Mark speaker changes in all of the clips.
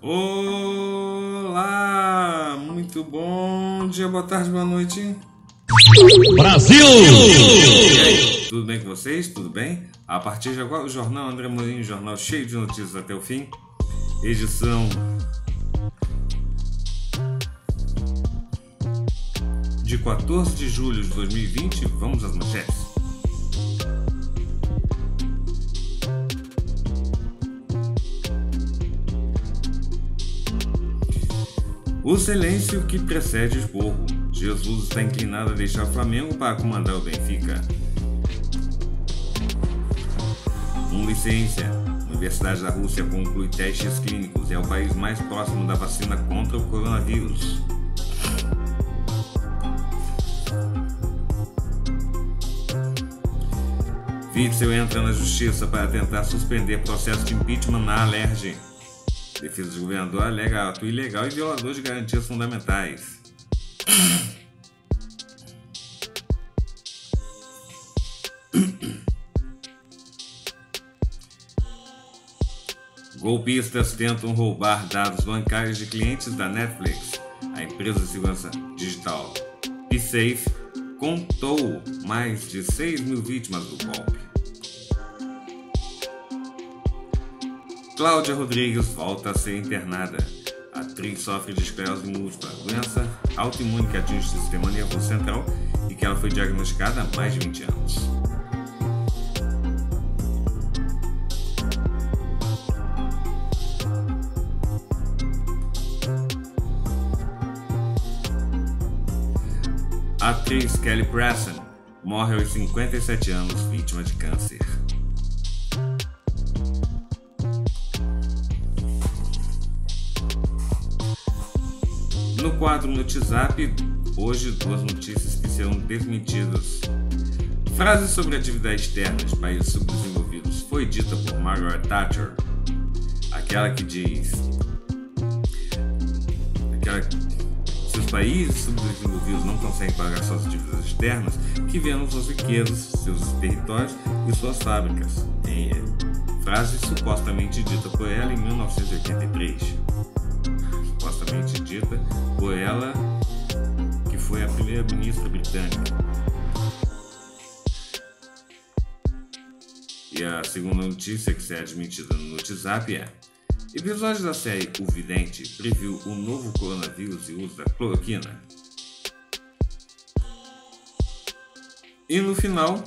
Speaker 1: Olá, muito bom dia, boa tarde, boa noite. Brasil! Tudo bem com vocês? Tudo bem? A partir de agora, o Jornal André Mourinho, jornal cheio de notícias até o fim. Edição de 14 de julho de 2020, vamos às manchetes. O silêncio que precede o esporro. Jesus está inclinado a deixar o Flamengo para comandar o Benfica. Com licença, Universidade da Rússia conclui testes clínicos e é o país mais próximo da vacina contra o coronavírus. Witzel entra na justiça para tentar suspender processo de impeachment na Alerj. Defesa do governador alega ato ilegal e violador de garantias fundamentais. Golpistas tentam roubar dados bancários de clientes da Netflix. A empresa de segurança digital Safe contou mais de 6 mil vítimas do golpe. Cláudia Rodrigues volta a ser internada. A atriz sofre de esclerose múltipla, doença autoimune que atinge o sistema nervoso central e que ela foi diagnosticada há mais de 20 anos. A atriz Kelly Preston morre aos 57 anos, vítima de câncer. quadro WhatsApp, hoje duas notícias que serão desmentidas. Frase sobre atividade externa dos países subdesenvolvidos foi dita por Margaret Thatcher, aquela que diz. Aquela, se os países subdesenvolvidos não conseguem pagar suas dívidas externas, que vendam suas riquezas, seus territórios e suas fábricas. É, frase supostamente dita por ela em 1983 foi ela, que foi a primeira-ministra britânica. E a segunda notícia que será é admitida no WhatsApp é: Episódio da série O Vidente previu o novo coronavírus e uso da cloroquina. E no final,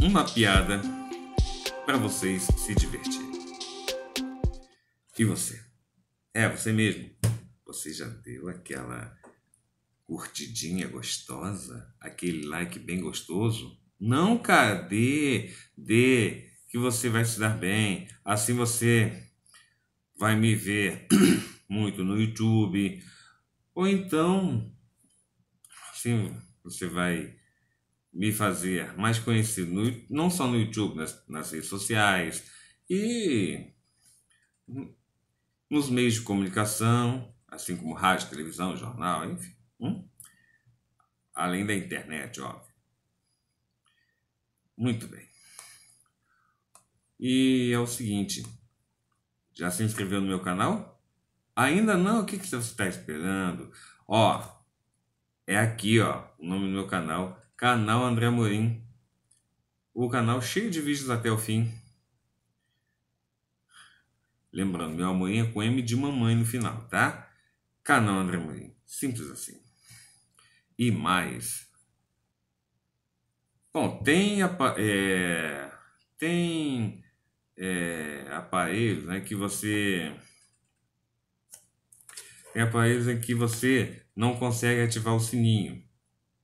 Speaker 1: uma piada para vocês se divertirem. E você? É você mesmo? Você já deu aquela curtidinha gostosa? Aquele like bem gostoso? Não, cara, dê, dê, que você vai se dar bem. Assim você vai me ver muito no YouTube. Ou então, assim você vai me fazer mais conhecido, no, não só no YouTube, nas, nas redes sociais e nos meios de comunicação assim como rádio, televisão, jornal, enfim. Hum? Além da internet, óbvio. Muito bem. E é o seguinte: já se inscreveu no meu canal? Ainda não? O que, que você está esperando? Ó, é aqui, ó, o nome do meu canal: Canal André Morim. O canal cheio de vídeos até o fim. Lembrando, meu amorim é com M de mamãe no final, tá? Canal André Mourinho. Simples assim. E mais. Bom, tem, é, tem é, aparelhos né, que você. Tem aparelhos em que você não consegue ativar o sininho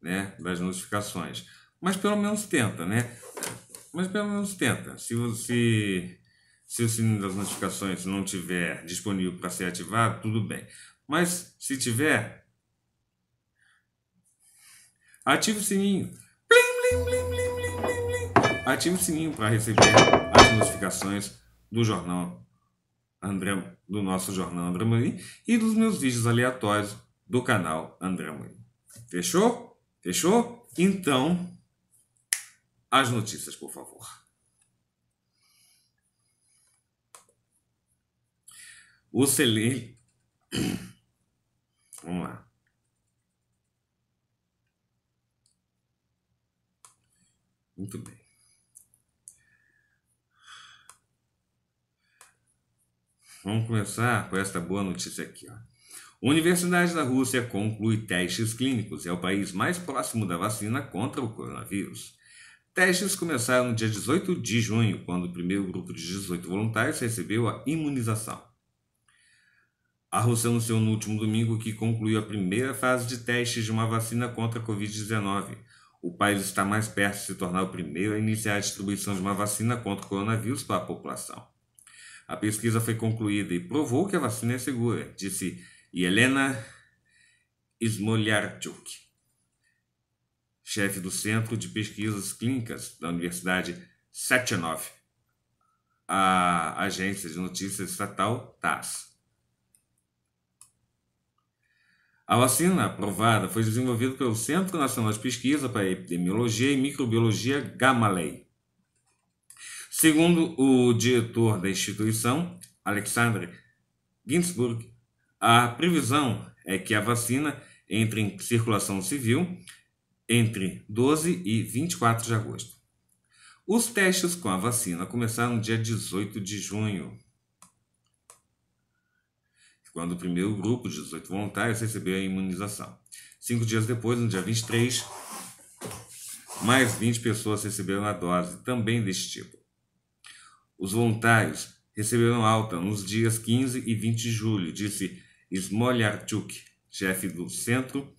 Speaker 1: né, das notificações. Mas pelo menos tenta, né? Mas pelo menos tenta. Se você. Se o sininho das notificações não tiver disponível para ser ativado, tudo bem. Mas se tiver, ative o sininho. Blim, blim, blim, blim, blim, blim, blim. Ative o sininho para receber as notificações do jornal André, do nosso jornal André Morim e dos meus vídeos aleatórios do canal André Morim. Fechou? Fechou? Então, as notícias, por favor. O celeiro Vamos lá. Muito bem. Vamos começar com esta boa notícia aqui. Ó. Universidade da Rússia conclui testes clínicos. É o país mais próximo da vacina contra o coronavírus. Testes começaram no dia 18 de junho, quando o primeiro grupo de 18 voluntários recebeu a imunização. A Rússia anunciou no último domingo que concluiu a primeira fase de testes de uma vacina contra a Covid-19. O país está mais perto de se tornar o primeiro a iniciar a distribuição de uma vacina contra o coronavírus para a população. A pesquisa foi concluída e provou que a vacina é segura, disse Helena Smolyarchuk, chefe do Centro de Pesquisas Clínicas da Universidade Sechenov, a agência de notícias estatal TASS. A vacina aprovada foi desenvolvida pelo Centro Nacional de Pesquisa para Epidemiologia e Microbiologia Gamalei. Segundo o diretor da instituição, Alexandre Ginsburg, a previsão é que a vacina entre em circulação civil entre 12 e 24 de agosto. Os testes com a vacina começaram no dia 18 de junho quando o primeiro grupo de 18 voluntários recebeu a imunização. Cinco dias depois, no dia 23, mais 20 pessoas receberam a dose também deste tipo. Os voluntários receberam alta nos dias 15 e 20 de julho, disse Smolarchuk, chefe do Centro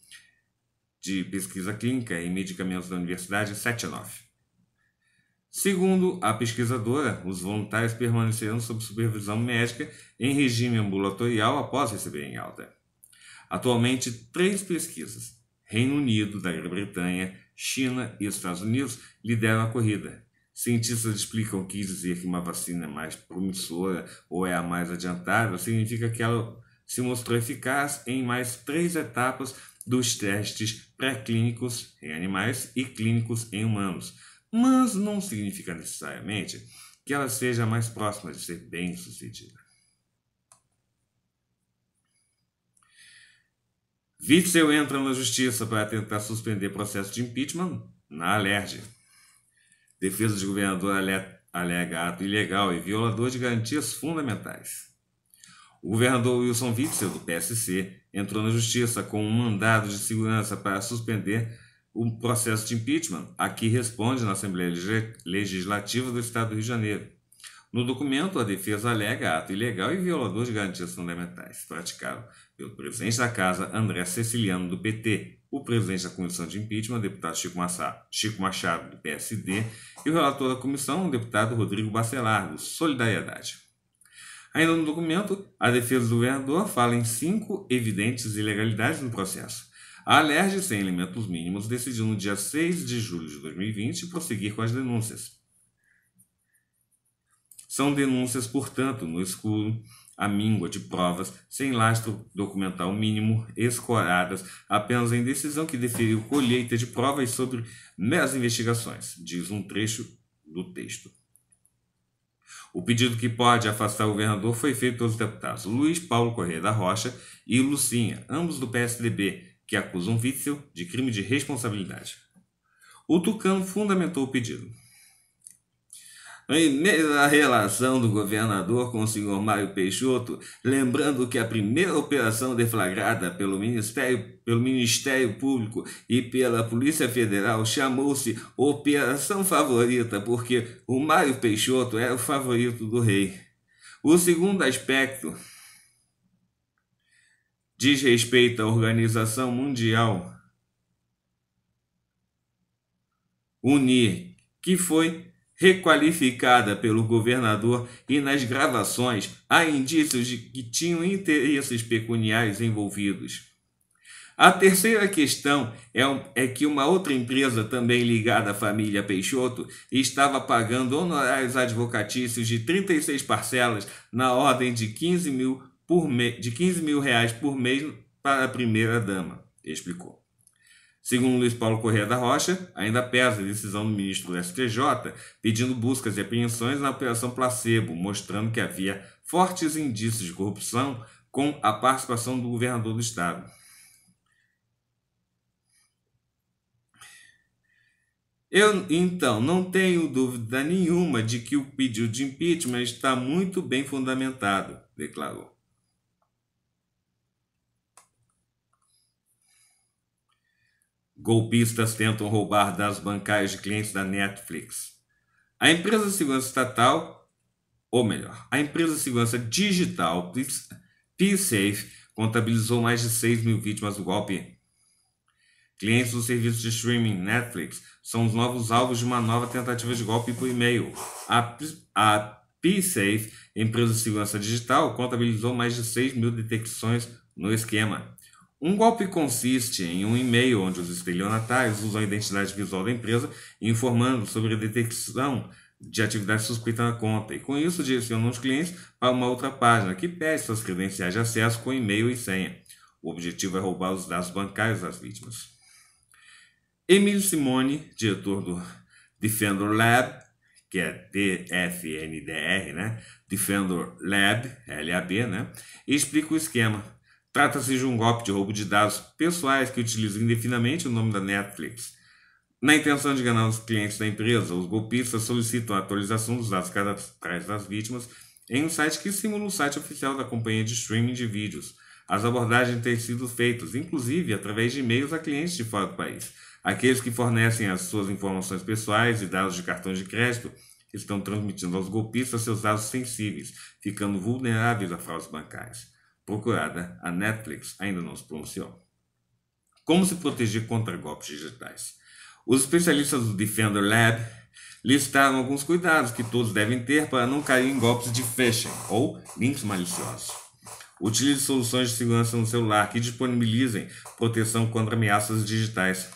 Speaker 1: de Pesquisa Clínica e Medicamentos da Universidade 79. Segundo a pesquisadora, os voluntários permaneceram sob supervisão médica em regime ambulatorial após receberem alta. Atualmente, três pesquisas, Reino Unido, da Grã-Bretanha, China e Estados Unidos, lideram a corrida. Cientistas explicam que dizer que uma vacina é mais promissora ou é a mais adiantada significa que ela se mostrou eficaz em mais três etapas dos testes pré-clínicos em animais e clínicos em humanos mas não significa necessariamente que ela seja mais próxima de ser bem-sucedida. Witzel entra na justiça para tentar suspender processo de impeachment na Alerj. Defesa de governador alega ato ilegal e violador de garantias fundamentais. O governador Wilson Witzel, do PSC, entrou na justiça com um mandado de segurança para suspender o processo de impeachment aqui responde na Assembleia Legislativa do Estado do Rio de Janeiro. No documento, a defesa alega ato ilegal e violador de garantias fundamentais praticado pelo presidente da Casa, André Ceciliano, do PT, o presidente da Comissão de Impeachment, deputado Chico Machado, do PSD, e o relator da comissão, o deputado Rodrigo Bacelar, do Solidariedade. Ainda no documento, a defesa do governador fala em cinco evidentes ilegalidades no processo a Alerj, sem elementos mínimos, decidiu no dia 6 de julho de 2020 prosseguir com as denúncias. São denúncias, portanto, no escuro, a míngua de provas, sem lastro documental mínimo, escoradas, apenas em decisão que deferiu colheita de provas sobre meras investigações, diz um trecho do texto. O pedido que pode afastar o governador foi feito aos deputados Luiz Paulo Correia da Rocha e Lucinha, ambos do PSDB, que acusam Witzel de crime de responsabilidade. O Tucano fundamentou o pedido. A relação do governador com o senhor Mário Peixoto, lembrando que a primeira operação deflagrada pelo Ministério, pelo Ministério Público e pela Polícia Federal chamou-se Operação Favorita, porque o Mário Peixoto era o favorito do rei. O segundo aspecto diz respeito à Organização Mundial UNIR, que foi requalificada pelo governador e nas gravações há indícios de que tinham interesses pecuniários envolvidos. A terceira questão é, é que uma outra empresa também ligada à família Peixoto estava pagando honorários advocatícios de 36 parcelas na ordem de 15 mil por me... de 15 mil reais por mês para a primeira-dama, explicou. Segundo Luiz Paulo Correia da Rocha, ainda pesa a decisão do ministro do STJ pedindo buscas e apreensões na Operação Placebo, mostrando que havia fortes indícios de corrupção com a participação do governador do Estado. Eu, então, não tenho dúvida nenhuma de que o pedido de impeachment está muito bem fundamentado, declarou. Golpistas tentam roubar das bancárias de clientes da Netflix. A empresa de segurança estatal, ou melhor, a empresa de segurança digital p contabilizou mais de 6 mil vítimas do golpe. Clientes do serviço de streaming Netflix são os novos alvos de uma nova tentativa de golpe por e-mail. A, a empresa de segurança digital, contabilizou mais de 6 mil detecções no esquema. Um golpe consiste em um e-mail onde os estelionatários usam a identidade visual da empresa informando sobre a detecção de atividade suspeita na conta e com isso direcionam os clientes para uma outra página que pede suas credenciais de acesso com e-mail e senha. O objetivo é roubar os dados bancários das vítimas. Emílio Simone, diretor do Defender Lab, que é DFNDR, né? Defender Lab, LAB, né? E explica o esquema. Trata-se de um golpe de roubo de dados pessoais que utiliza indefinidamente o nome da Netflix. Na intenção de ganhar os clientes da empresa, os golpistas solicitam a atualização dos dados cadastrais das vítimas em um site que simula o site oficial da companhia de streaming de vídeos. As abordagens têm sido feitas, inclusive, através de e-mails a clientes de fora do país. Aqueles que fornecem as suas informações pessoais e dados de cartões de crédito estão transmitindo aos golpistas seus dados sensíveis, ficando vulneráveis a fraudes bancárias procurada, a Netflix ainda não se pronunciou. Como se proteger contra golpes digitais? Os especialistas do Defender Lab listaram alguns cuidados que todos devem ter para não cair em golpes de phishing ou links maliciosos. Utilize soluções de segurança no celular que disponibilizem proteção contra ameaças digitais.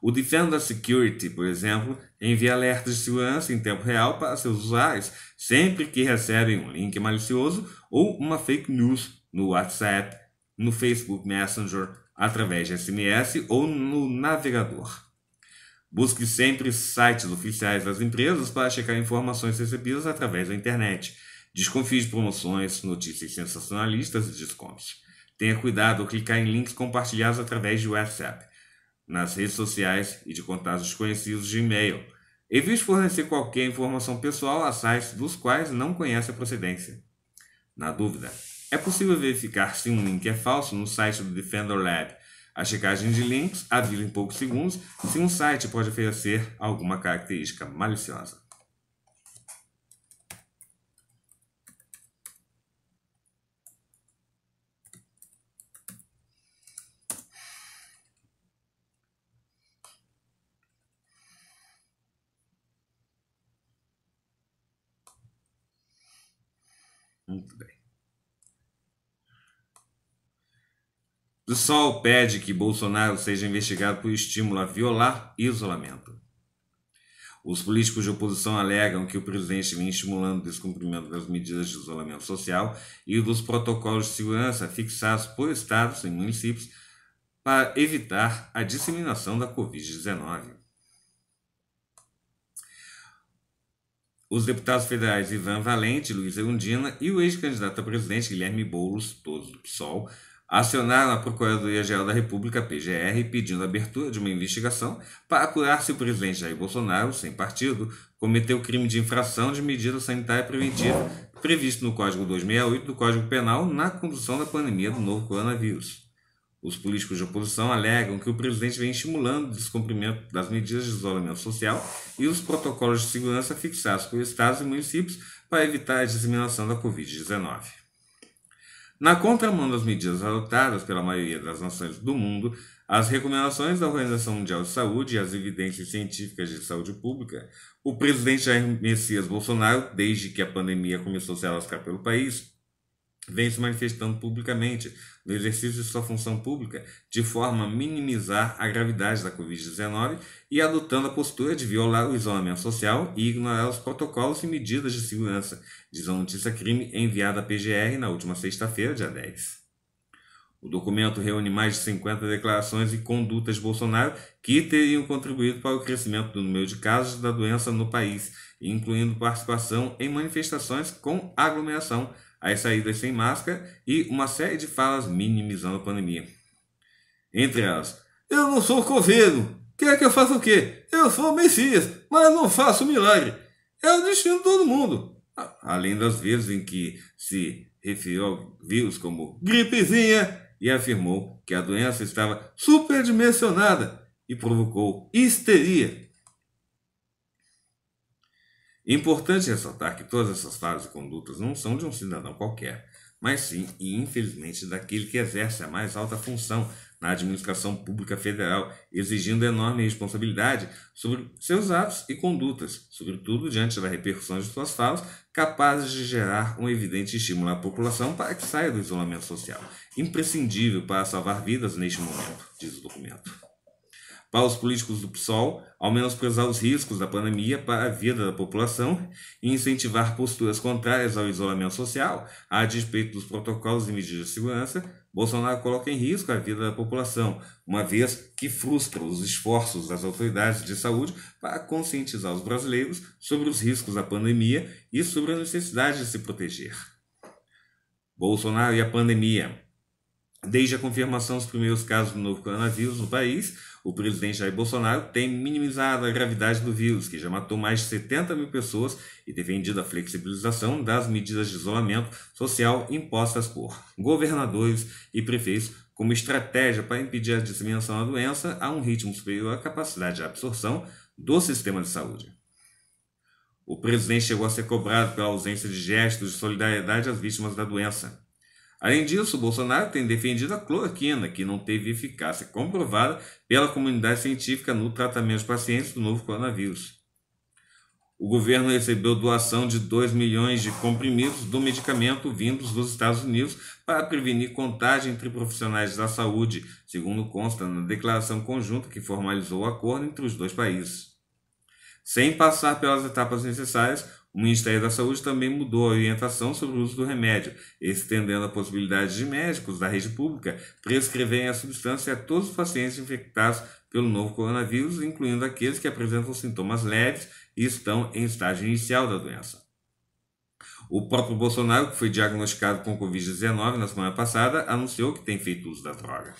Speaker 1: O Defender Security, por exemplo, envia alertas de segurança em tempo real para seus usuários sempre que recebem um link malicioso ou uma fake news no WhatsApp, no Facebook Messenger, através de SMS ou no navegador. Busque sempre sites oficiais das empresas para checar informações recebidas através da internet. Desconfie de promoções, notícias sensacionalistas e descontos. Tenha cuidado ao clicar em links compartilhados através de WhatsApp, nas redes sociais e de contatos desconhecidos de e-mail. Evite fornecer qualquer informação pessoal a sites dos quais não conhece a procedência. Na dúvida, é possível verificar se um link é falso no site do Defender Lab. A checagem de links avisa em poucos segundos se um site pode oferecer alguma característica maliciosa. do Sol pede que Bolsonaro seja investigado por estímulo a violar isolamento. Os políticos de oposição alegam que o presidente vem estimulando o descumprimento das medidas de isolamento social e dos protocolos de segurança fixados por estados e municípios para evitar a disseminação da Covid-19. Os deputados federais Ivan Valente, Luiz Erundina e o ex-candidato a presidente Guilherme Boulos, todos do PSOL, acionaram a Procuradoria-Geral da República, PGR, pedindo a abertura de uma investigação para curar se o presidente Jair Bolsonaro, sem partido, cometeu crime de infração de medida sanitária preventiva previsto no Código 268 do Código Penal na condução da pandemia do novo coronavírus. Os políticos de oposição alegam que o presidente vem estimulando o descumprimento das medidas de isolamento social e os protocolos de segurança fixados por estados e municípios para evitar a disseminação da Covid-19. Na contramão das medidas adotadas pela maioria das nações do mundo, as recomendações da Organização Mundial de Saúde e as evidências científicas de saúde pública, o presidente Jair Messias Bolsonaro, desde que a pandemia começou a se alastrar pelo país, vem se manifestando publicamente no exercício de sua função pública, de forma a minimizar a gravidade da Covid-19 e adotando a postura de violar o isolamento social e ignorar os protocolos e medidas de segurança, diz a notícia crime enviada à PGR na última sexta-feira, dia 10. O documento reúne mais de 50 declarações e condutas de Bolsonaro que teriam contribuído para o crescimento do número de casos da doença no país, incluindo participação em manifestações com aglomeração as saídas sem máscara e uma série de falas minimizando a pandemia. Entre elas, eu não sou coveiro, quer que eu faça o quê? Eu sou Messias, mas não faço milagre. É o destino de todo mundo. Além das vezes em que se referiu ao vírus como gripezinha e afirmou que a doença estava superdimensionada e provocou histeria é importante ressaltar que todas essas falas e condutas não são de um cidadão qualquer, mas sim, e infelizmente, daquele que exerce a mais alta função na administração pública federal, exigindo enorme responsabilidade sobre seus atos e condutas, sobretudo diante da repercussão de suas falas, capazes de gerar um evidente estímulo à população para que saia do isolamento social, imprescindível para salvar vidas neste momento, diz o documento. Para os políticos do PSOL, ao menos pesar os riscos da pandemia para a vida da população e incentivar posturas contrárias ao isolamento social, a despeito dos protocolos e medidas de segurança, Bolsonaro coloca em risco a vida da população, uma vez que frustra os esforços das autoridades de saúde para conscientizar os brasileiros sobre os riscos da pandemia e sobre a necessidade de se proteger. Bolsonaro e a pandemia. Desde a confirmação dos primeiros casos do novo coronavírus no país, o presidente Jair Bolsonaro tem minimizado a gravidade do vírus, que já matou mais de 70 mil pessoas, e defendido a flexibilização das medidas de isolamento social impostas por governadores e prefeitos como estratégia para impedir a disseminação da doença a um ritmo superior à capacidade de absorção do sistema de saúde. O presidente chegou a ser cobrado pela ausência de gestos de solidariedade às vítimas da doença. Além disso, Bolsonaro tem defendido a cloroquina, que não teve eficácia comprovada pela comunidade científica no tratamento de pacientes do novo coronavírus. O governo recebeu doação de 2 milhões de comprimidos do medicamento vindos dos Estados Unidos para prevenir contagem entre profissionais da saúde, segundo consta na declaração conjunta que formalizou o acordo entre os dois países. Sem passar pelas etapas necessárias, o Ministério da Saúde também mudou a orientação sobre o uso do remédio, estendendo a possibilidade de médicos da rede pública prescreverem a substância a todos os pacientes infectados pelo novo coronavírus, incluindo aqueles que apresentam sintomas leves e estão em estágio inicial da doença. O próprio Bolsonaro, que foi diagnosticado com Covid-19 na semana passada, anunciou que tem feito uso da droga.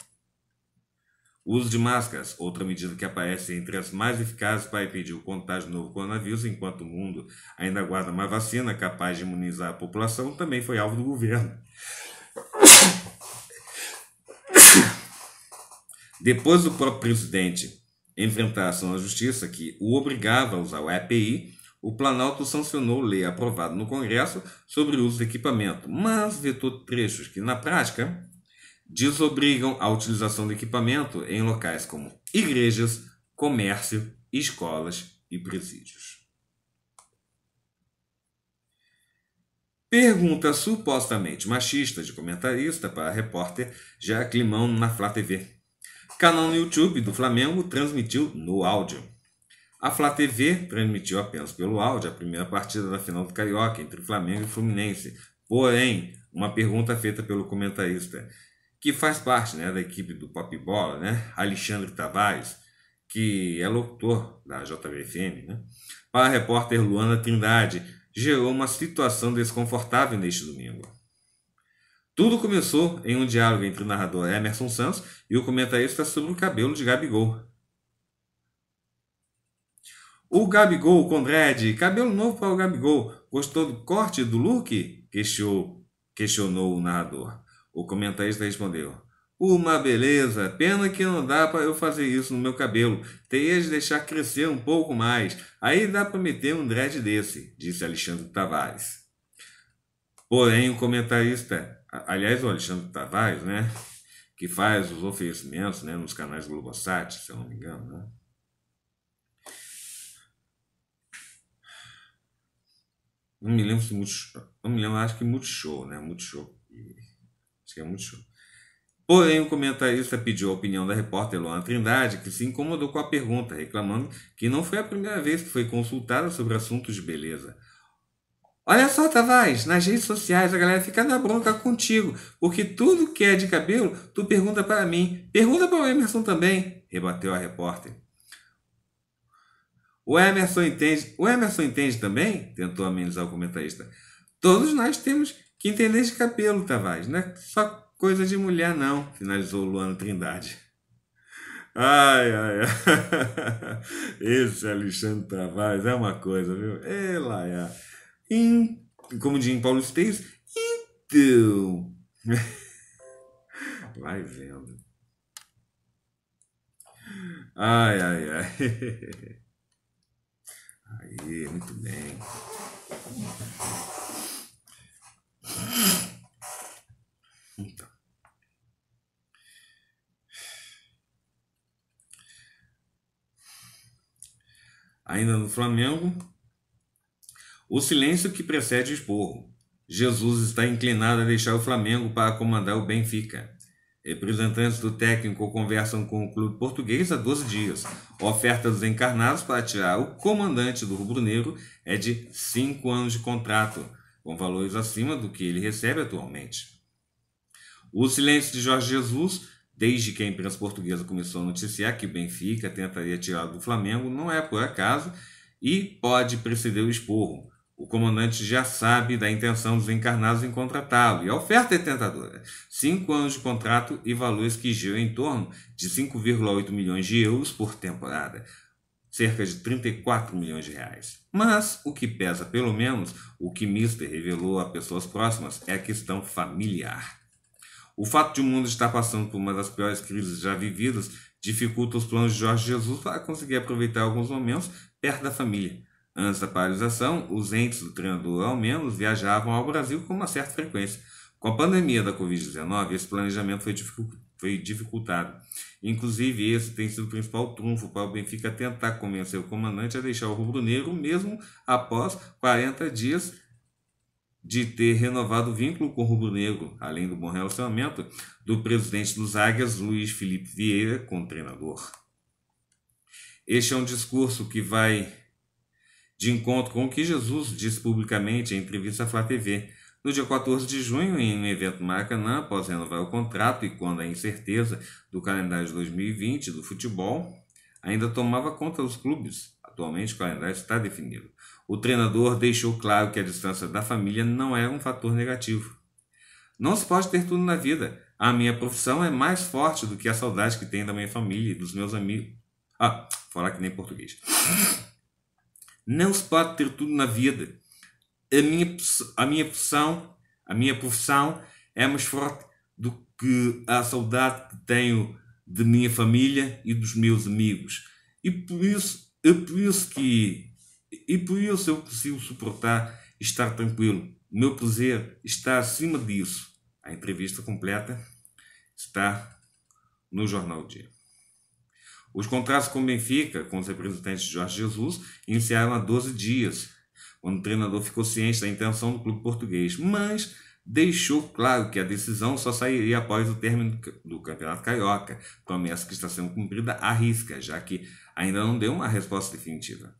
Speaker 1: O uso de máscaras, outra medida que aparece entre as mais eficazes para impedir o contágio do novo coronavírus, enquanto o mundo ainda aguarda uma vacina capaz de imunizar a população, também foi alvo do governo. Depois do próprio presidente enfrentar a ação da justiça que o obrigava a usar o EPI, o Planalto sancionou lei aprovada no Congresso sobre o uso de equipamento, mas vetou trechos que, na prática, desobrigam a utilização do equipamento em locais como igrejas, comércio, escolas e presídios. Pergunta supostamente machista de comentarista para a repórter Jair Climão na Flá TV. Canal no YouTube do Flamengo transmitiu no áudio. A Flá TV transmitiu apenas pelo áudio a primeira partida da final do Carioca entre Flamengo e Fluminense. Porém, uma pergunta feita pelo comentarista que faz parte né, da equipe do Pop Bola, né? Alexandre Tavares, que é locutor da JBFM, né? para a repórter Luana Trindade, gerou uma situação desconfortável neste domingo. Tudo começou em um diálogo entre o narrador Emerson Santos e o comentarista sobre o cabelo de Gabigol. O Gabigol com dread, cabelo novo para o Gabigol, gostou do corte do look? Questionou, questionou o narrador. O comentarista respondeu: Uma beleza, pena que não dá para eu fazer isso no meu cabelo. Teria de deixar crescer um pouco mais. Aí dá para meter um dread desse, disse Alexandre Tavares. Porém, o comentarista, aliás, o Alexandre Tavares, né? Que faz os oferecimentos né, nos canais Globosat, se eu não me engano, né? Não me lembro se Multishow. Não me lembro, acho que Multishow, né? Multishow muito show. Porém, o comentarista pediu a opinião da repórter Luana Trindade, que se incomodou com a pergunta, reclamando que não foi a primeira vez que foi consultada sobre assuntos de beleza. Olha só, Tavares, nas redes sociais a galera fica na bronca contigo, porque tudo que é de cabelo tu pergunta para mim. Pergunta para o Emerson também, rebateu a repórter. O Emerson entende, o Emerson entende também? tentou amenizar o comentarista. Todos nós temos que entender esse cabelo, Tavares. Não é só coisa de mulher, não, finalizou Luana Trindade. Ai, ai, ai. Esse Alexandre Tavares é uma coisa, viu? É lá, é. In... Como diz em Paulo é Esteves, então. Vai vendo. Ai, ai, ai. Aí, muito bem. Ainda no Flamengo, o silêncio que precede o esporro. Jesus está inclinado a deixar o Flamengo para comandar o Benfica. Representantes do técnico conversam com o clube português há 12 dias. A oferta dos encarnados para tirar o comandante do rubro-negro é de 5 anos de contrato com valores acima do que ele recebe atualmente. O silêncio de Jorge Jesus, desde que a imprensa portuguesa começou a noticiar que Benfica tentaria tirá-lo do Flamengo, não é por acaso e pode preceder o esporro. O comandante já sabe da intenção dos encarnados em contratá-lo e a oferta é tentadora. Cinco anos de contrato e valores que giram em torno de 5,8 milhões de euros por temporada cerca de 34 milhões de reais. Mas o que pesa, pelo menos, o que Mister revelou a pessoas próximas é a questão familiar. O fato de o mundo estar passando por uma das piores crises já vividas dificulta os planos de Jorge Jesus para conseguir aproveitar alguns momentos perto da família. Antes da paralisação, os entes do treinador, ao menos, viajavam ao Brasil com uma certa frequência. Com a pandemia da Covid-19, esse planejamento foi foi dificultado. Inclusive, esse tem sido o principal trunfo para o Benfica tentar convencer o comandante a deixar o rubro-negro, mesmo após 40 dias de ter renovado o vínculo com o rubro-negro, além do bom relacionamento do presidente dos Águias, Luiz Felipe Vieira, com o treinador. Este é um discurso que vai de encontro com o que Jesus disse publicamente em entrevista à Flá TV, no dia 14 de junho, em um evento Maracanã, após renovar o contrato e quando a incerteza do calendário de 2020 do futebol ainda tomava conta dos clubes, atualmente o calendário está definido. O treinador deixou claro que a distância da família não é um fator negativo. Não se pode ter tudo na vida. A minha profissão é mais forte do que a saudade que tenho da minha família e dos meus amigos. Ah, falar que nem português. Não se pode ter tudo na vida a minha, a minha profissão, a minha profissão é mais forte do que a saudade que tenho de minha família e dos meus amigos. E por isso, é por isso que e por isso eu consigo suportar e estar tranquilo. O meu prazer está acima disso. A entrevista completa está no Jornal Dia. Os contratos com Benfica, com os representantes de Jorge Jesus, iniciaram há 12 dias quando o treinador ficou ciente da intenção do clube português, mas deixou claro que a decisão só sairia após o término do Campeonato Carioca, promessa então, que está sendo cumprida à risca, já que ainda não deu uma resposta definitiva.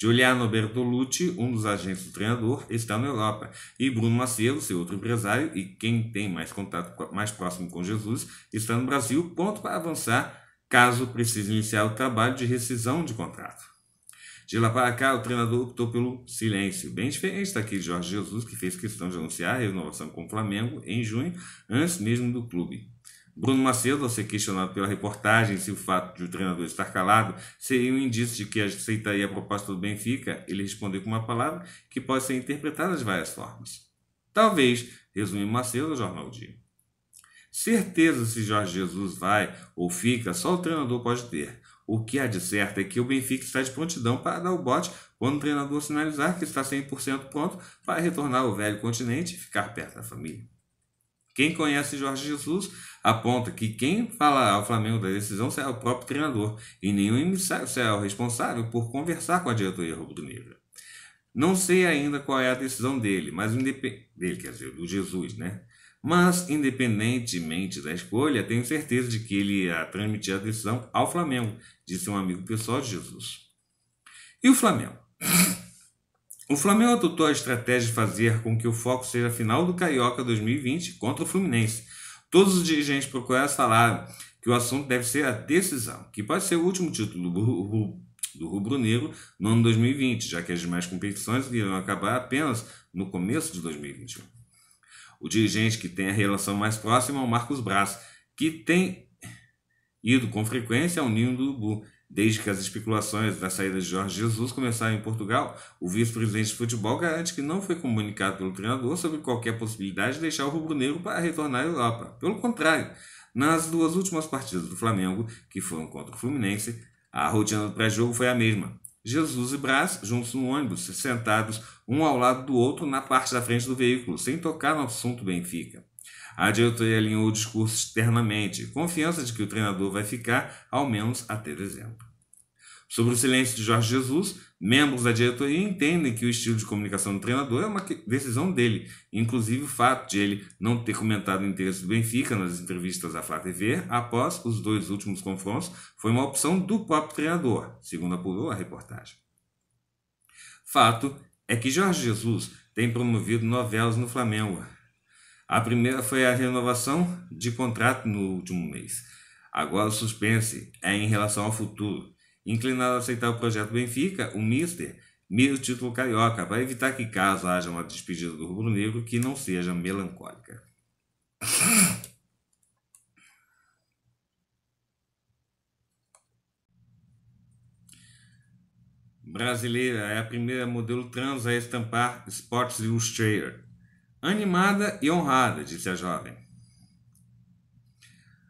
Speaker 1: Giuliano Bertolucci, um dos agentes do treinador, está na Europa, e Bruno Macedo, seu outro empresário e quem tem mais contato mais próximo com Jesus, está no Brasil, pronto para avançar caso precise iniciar o trabalho de rescisão de contrato. De lá para cá, o treinador optou pelo silêncio, bem diferente daquele Jorge Jesus que fez questão de anunciar a renovação com o Flamengo em junho, antes mesmo do clube. Bruno Macedo, ao ser questionado pela reportagem se o fato de o treinador estar calado seria um indício de que aceitaria a proposta do Benfica, ele respondeu com uma palavra que pode ser interpretada de várias formas. Talvez, resumiu Macedo ao Jornal Dia. Certeza se Jorge Jesus vai ou fica, só o treinador pode ter. O que há de certo é que o Benfica está de prontidão para dar o bote quando o treinador sinalizar que está 100% pronto para retornar ao velho continente e ficar perto da família. Quem conhece Jorge Jesus aponta que quem fala ao Flamengo da decisão será o próprio treinador e nenhum emissário será o responsável por conversar com a diretoria rubro-negra. Não sei ainda qual é a decisão dele, mas dele quer dizer, do Jesus, né? Mas, independentemente da escolha, tenho certeza de que ele ia transmitir a decisão ao Flamengo, disse um amigo pessoal de Jesus. E o Flamengo? O Flamengo adotou a estratégia de fazer com que o foco seja a final do Carioca 2020 contra o Fluminense. Todos os dirigentes procurados falaram que o assunto deve ser a decisão, que pode ser o último título do rubro-negro no ano 2020, já que as demais competições irão acabar apenas no começo de 2021. O dirigente que tem a relação mais próxima é o Marcos Braz, que tem ido com frequência ao ninho do urubu. Desde que as especulações da saída de Jorge Jesus começaram em Portugal, o vice-presidente de futebol garante que não foi comunicado pelo treinador sobre qualquer possibilidade de deixar o rubro-negro para retornar à Europa. Pelo contrário, nas duas últimas partidas do Flamengo, que foram contra o Fluminense, a rotina do pré-jogo foi a mesma. Jesus e Brás juntos no ônibus, sentados um ao lado do outro na parte da frente do veículo, sem tocar no assunto Benfica. A diretoria alinhou o discurso externamente, confiança de que o treinador vai ficar ao menos até dezembro. Sobre o silêncio de Jorge Jesus, Membros da diretoria entendem que o estilo de comunicação do treinador é uma decisão dele, inclusive o fato de ele não ter comentado o interesse do Benfica nas entrevistas à Flá TV após os dois últimos confrontos foi uma opção do próprio treinador, segundo apurou a reportagem. Fato é que Jorge Jesus tem promovido novelas no Flamengo. A primeira foi a renovação de contrato no último mês. Agora o suspense é em relação ao futuro. Inclinado a aceitar o projeto Benfica, o Mister mira o título carioca para evitar que, caso haja uma despedida do rubro-negro, que não seja melancólica. Brasileira é a primeira modelo trans a estampar Sports Illustrated. Animada e honrada, disse a jovem.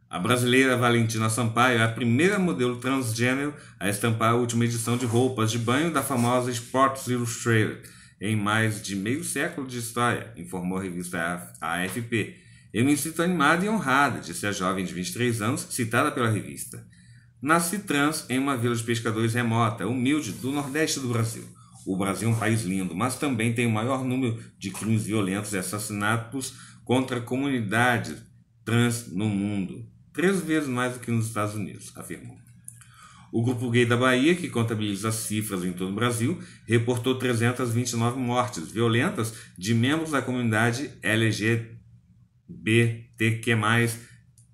Speaker 1: A brasileira Valentina Sampaio é a primeira modelo transgênero a estampar a última edição de roupas de banho da famosa Sports Illustrated em mais de meio século de história, informou a revista AFP. Eu me sinto animada e honrada, disse a jovem de 23 anos, citada pela revista. Nasci trans em uma vila de pescadores remota, humilde, do nordeste do Brasil. O Brasil é um país lindo, mas também tem o maior número de crimes violentos e assassinatos contra comunidades trans no mundo três vezes mais do que nos Estados Unidos, afirmou. O Grupo Gay da Bahia, que contabiliza cifras em todo o Brasil, reportou 329 mortes violentas de membros da comunidade LGBTQ,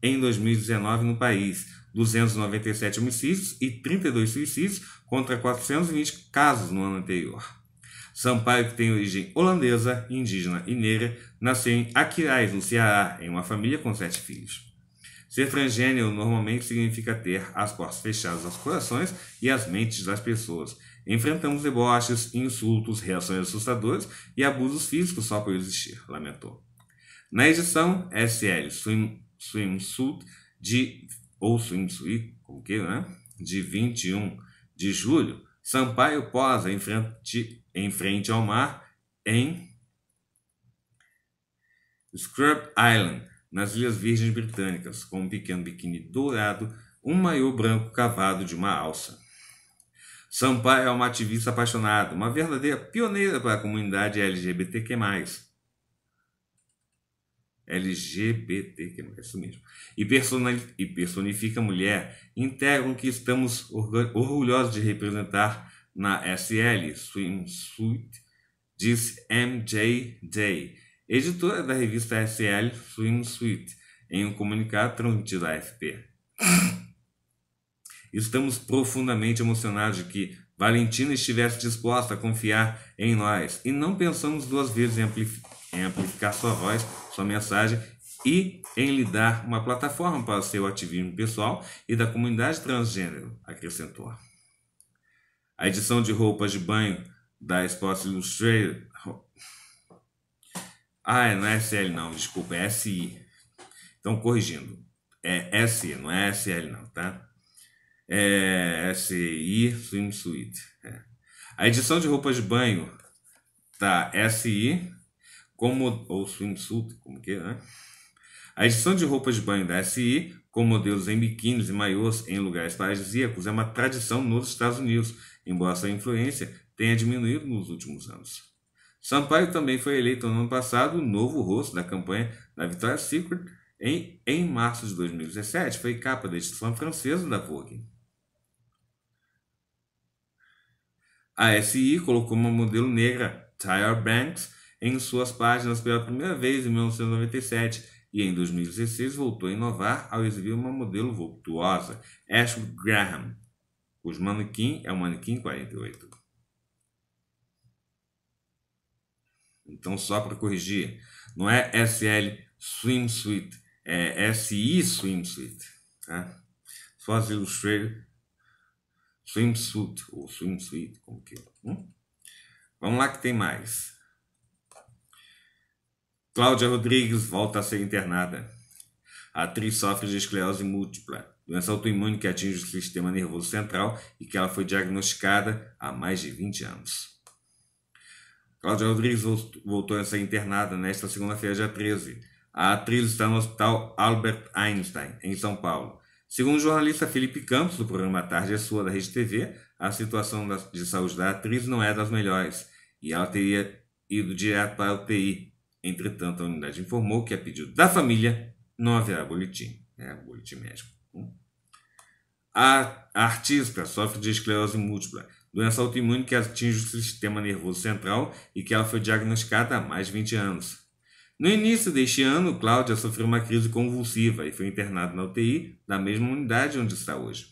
Speaker 1: em 2019 no país, 297 homicídios e 32 suicídios contra 420 casos no ano anterior. Sampaio, que tem origem holandesa, indígena e negra, nasceu em Aquiraz, no Ceará, em uma família com sete filhos. Ser frangênio normalmente significa ter as portas fechadas aos corações e às mentes das pessoas. Enfrentamos deboches, insultos, reações assustadoras e abusos físicos só por existir, lamentou. Na edição SL Swim, Swimsuit de ou Swimsuit, como que, né? De 21 de julho, Sampaio posa em frente, em frente ao mar em Scrub Island, nas Ilhas Virgens Britânicas, com um pequeno biquíni dourado, um maiô branco cavado de uma alça. Sampaio é uma ativista apaixonada, uma verdadeira pioneira para a comunidade LGBTQ+. LGBTQ+, isso mesmo. E, personifica a mulher, integra o que estamos orgulhosos de representar na SL, Swimsuit, diz MJ Day, Editora da revista SL Swim Suite, em um comunicado transmitido à FP, Estamos profundamente emocionados de que Valentina estivesse disposta a confiar em nós e não pensamos duas vezes em, em amplificar sua voz, sua mensagem e em lhe dar uma plataforma para seu ativismo pessoal e da comunidade transgênero, acrescentou. A edição de roupas de banho da Sports Illustrated ah, é, não é SL não, desculpa, é SI. Então, corrigindo. É SI, não é SL não, tá? É SI Swim É. A edição de roupas de banho tá SI, como, ou swimsuit, como que é, né? A edição de roupas de banho da SI, com modelos em biquínis e maiôs em lugares paradisíacos, é uma tradição nos Estados Unidos, embora sua influência tenha diminuído nos últimos anos. Sampaio também foi eleito no ano passado o novo rosto da campanha da Vitória Secret. Em, em março de 2017, foi capa da edição francesa da Vogue. A SI colocou uma modelo negra, Tyra Banks, em suas páginas pela primeira vez em 1997 e em 2016 voltou a inovar ao exibir uma modelo voluptuosa, Ashley Graham, cujo manequim é o manequim 48. Então, só para corrigir, não é SL Swimsuit, é SI Swimsuit. Tá? Só Illustrator Swimsuit, ou Swimsuit, como que é. Hum? Vamos lá que tem mais. Cláudia Rodrigues volta a ser internada. A atriz sofre de esclerose múltipla, doença autoimune que atinge o sistema nervoso central e que ela foi diagnosticada há mais de 20 anos. Cláudia Rodrigues voltou a ser internada nesta segunda-feira, dia 13. A atriz está no Hospital Albert Einstein, em São Paulo. Segundo o jornalista Felipe Campos, do programa Tarde é Sua da Rede TV, a situação de saúde da atriz não é das melhores e ela teria ido direto para a UTI. Entretanto, a unidade informou que, a pedido da família, não haverá boletim. É, boletim médico. Hum? A artista sofre de esclerose múltipla doença autoimune que atinge o sistema nervoso central e que ela foi diagnosticada há mais de 20 anos. No início deste ano, Cláudia sofreu uma crise convulsiva e foi internada na UTI da mesma unidade onde está hoje.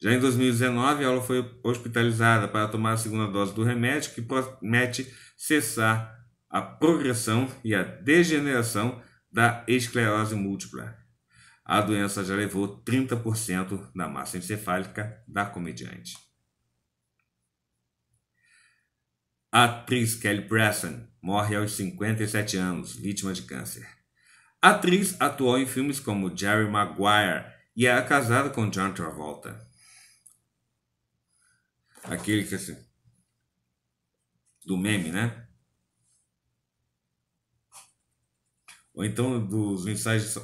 Speaker 1: Já em 2019, ela foi hospitalizada para tomar a segunda dose do remédio que promete cessar a progressão e a degeneração da esclerose múltipla. A doença já levou 30% da massa encefálica da comediante. A atriz Kelly Preston morre aos 57 anos, vítima de câncer. A atriz atuou em filmes como Jerry Maguire e era é casada com John Travolta. Aquele que assim, do meme, né? Ou então dos ensaios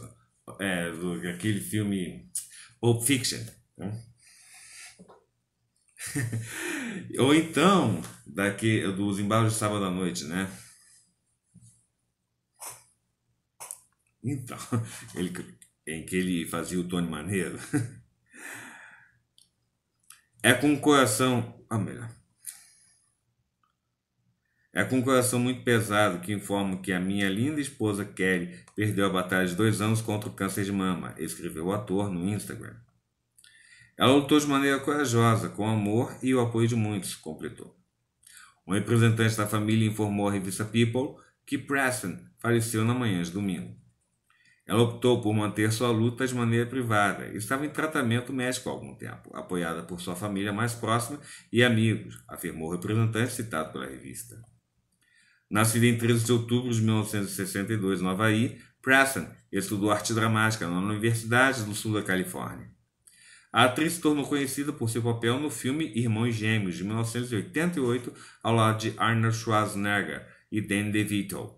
Speaker 1: é, do, aquele filme Pulp Fiction. Né? Ou então, daqui dos embalos de sábado à noite, né? Então, ele, em que ele fazia o Tony Maneiro. É com o coração. Ah, melhor. É com o coração muito pesado que informo que a minha linda esposa Kelly perdeu a batalha de dois anos contra o câncer de mama, escreveu o ator no Instagram. Ela lutou de maneira corajosa, com amor e o apoio de muitos, completou. Um representante da família informou à revista People que Preston faleceu na manhã de domingo. Ela optou por manter sua luta de maneira privada e estava em tratamento médico há algum tempo, apoiada por sua família mais próxima e amigos, afirmou o representante citado pela revista. Nascida em 13 de outubro de 1962 no Havaí, Preston estudou arte dramática na Universidade do Sul da Califórnia. A atriz se tornou conhecida por seu papel no filme Irmãos Gêmeos, de 1988, ao lado de Arnold Schwarzenegger e Dan DeVito.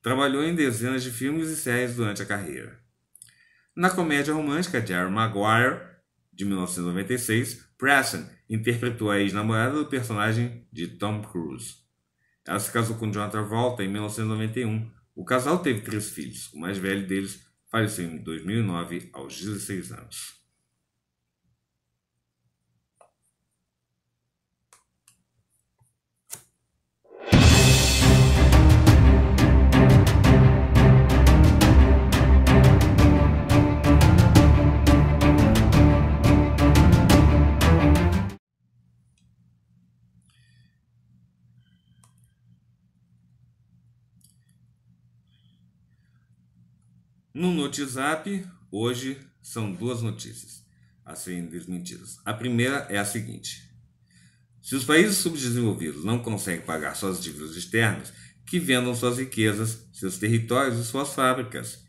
Speaker 1: Trabalhou em dezenas de filmes e séries durante a carreira. Na comédia romântica Jerry Maguire, de 1996, Preston interpretou a ex-namorada do personagem de Tom Cruise. Ela se casou com John Travolta em 1991. O casal teve três filhos. O mais velho deles faleceu em 2009, aos 16 anos. No NotiZap, hoje são duas notícias a serem desmentidas. A primeira é a seguinte: se os países subdesenvolvidos não conseguem pagar suas dívidas externas, que vendam suas riquezas, seus territórios e suas fábricas.